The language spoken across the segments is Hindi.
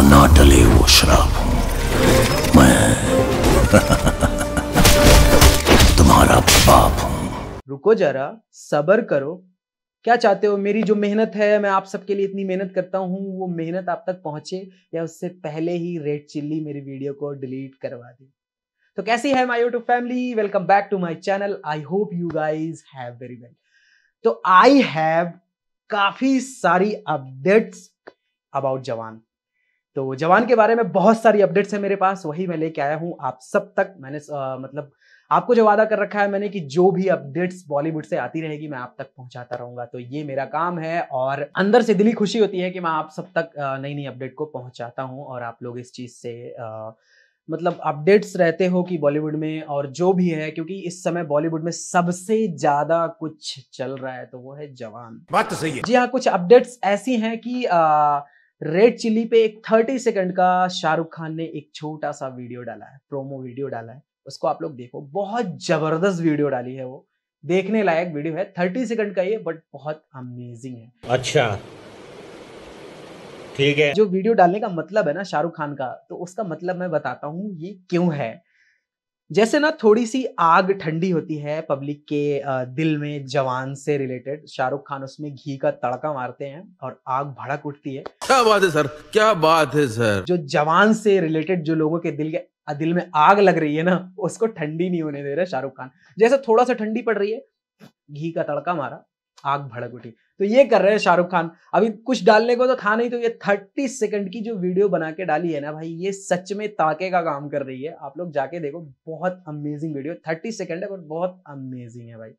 तो ना टले वो शराब मैं तुम्हारा बाप हूं रुको जरा सबर करो क्या चाहते हो मेरी जो मेहनत है मैं आप सबके लिए इतनी मेहनत करता हूँ वो मेहनत आप तक पहुंचे या उससे पहले ही रेड चिल्ली मेरी वीडियो को डिलीट करवा दी तो कैसी है my YouTube family welcome back to my channel I hope you guys have very well तो आई हैव काफी सारी अपडेट्स अबाउट जवान तो जवान के बारे में बहुत सारी अपडेट्स है मेरे पास वही मैं लेके आया हूँ आप सब तक मैंने आ, मतलब आपको जो वादा कर रखा है मैंने कि जो भी अपडेट्स बॉलीवुड से आती रहेगी मैं आप तक पहुंचाता रहूंगा तो ये मेरा काम है और अंदर से दिली खुशी होती है कि मैं आप सब तक नई नई अपडेट को पहुंचाता हूं और आप लोग इस चीज़ से आ, मतलब अपडेट्स रहते हो कि बॉलीवुड में और जो भी है क्योंकि इस समय बॉलीवुड में सबसे ज्यादा कुछ चल रहा है तो वो है जवान बात तो सही है जी हाँ कुछ अपडेट्स ऐसी हैं कि आ, रेड चिली पे एक थर्टी सेकंड का शाहरुख खान ने एक छोटा सा वीडियो डाला है प्रोमो वीडियो डाला है उसको आप लोग देखो बहुत जबरदस्त वीडियो डाली है वो देखने लायक वीडियो है थर्टी सेकंड का ये बट बहुत अमेजिंग है अच्छा ठीक है जो वीडियो डालने का मतलब है ना शाहरुख खान का तो उसका मतलब मैं बताता हूँ ये क्यों है जैसे ना थोड़ी सी आग ठंडी होती है पब्लिक के दिल में जवान से रिलेटेड शाहरुख खान उसमें घी का तड़का मारते हैं और आग भड़क उठती है क्या बात है सर क्या बात है सर जो जवान से रिलेटेड जो लोगों के दिल के दिल में आग लग रही है ना उसको ठंडी नहीं होने दे रहा शाहरुख खान जैसे थोड़ा सा ठंडी पड़ रही है घी का तड़का मारा आग भड़क उठी तो ये कर रहे हैं शाहरुख खान अभी कुछ डालने को तो था नहीं तो ये थर्टी सेकंड की जो वीडियो बना के डाली है ना भाई ये सच में ताके का काम कर रही है आप लोग जाके देखो बहुत अमेजिंग वीडियो थर्टी सेकंड है बट बहुत अमेजिंग है भाई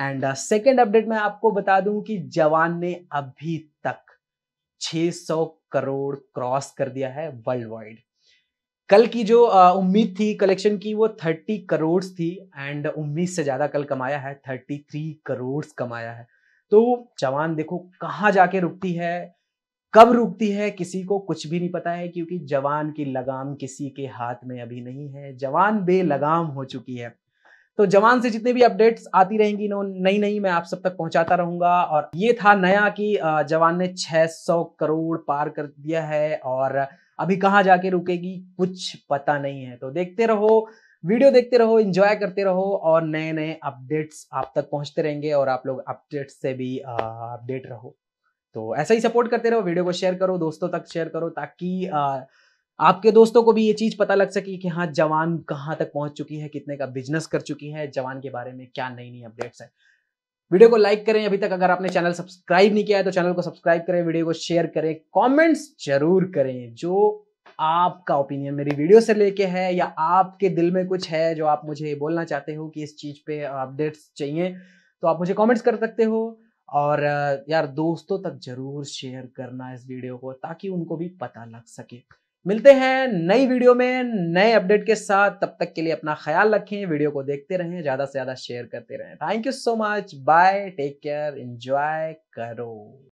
एंड सेकेंड अपडेट मैं आपको बता दूं कि जवान ने अभी तक 600 करोड़ क्रॉस कर दिया है वर्ल्ड वाइड कल की जो uh, उम्मीद थी कलेक्शन की वो 30 करोड़ थी एंड उम्मीद से ज़्यादा कल कमाया है 33 करोड़ कमाया है तो जवान देखो कहाँ जाके रुकती है कब रुकती है किसी को कुछ भी नहीं पता है क्योंकि जवान की लगाम किसी के हाथ में अभी नहीं है जवान बेलगाम हो चुकी है तो जवान से जितने भी अपडेट्स आती रहेंगी नो नई नई मैं आप सब तक पहुंचाता रहूंगा और ये था नया कि जवान ने 600 करोड़ पार कर दिया है और अभी कहाँ जाके रुकेगी कुछ पता नहीं है तो देखते रहो वीडियो देखते रहो इंजॉय करते रहो और नए नए अपडेट्स आप तक पहुंचते रहेंगे और आप लोग अपडेट्स से भी अपडेट रहो तो ऐसा ही सपोर्ट करते रहो वीडियो को शेयर करो दोस्तों तक शेयर करो ताकि आ, आपके दोस्तों को भी ये चीज़ पता लग सके कि हाँ जवान कहाँ तक पहुंच चुकी है कितने का बिजनेस कर चुकी है जवान के बारे में क्या नई नई अपडेट्स है वीडियो को लाइक करें अभी तक अगर आपने चैनल सब्सक्राइब नहीं किया है तो चैनल को सब्सक्राइब करें वीडियो को शेयर करें कमेंट्स जरूर करें जो आपका ओपिनियन मेरी वीडियो से लेके है या आपके दिल में कुछ है जो आप मुझे बोलना चाहते हो कि इस चीज़ पे अपडेट्स चाहिए तो आप मुझे कमेंट्स कर सकते हो और यार दोस्तों तक जरूर शेयर करना इस वीडियो को ताकि उनको भी पता लग सके मिलते हैं नई वीडियो में नए अपडेट के साथ तब तक के लिए अपना ख्याल रखें वीडियो को देखते रहें ज़्यादा से ज़्यादा शेयर करते रहें thank you so much bye take care enjoy करो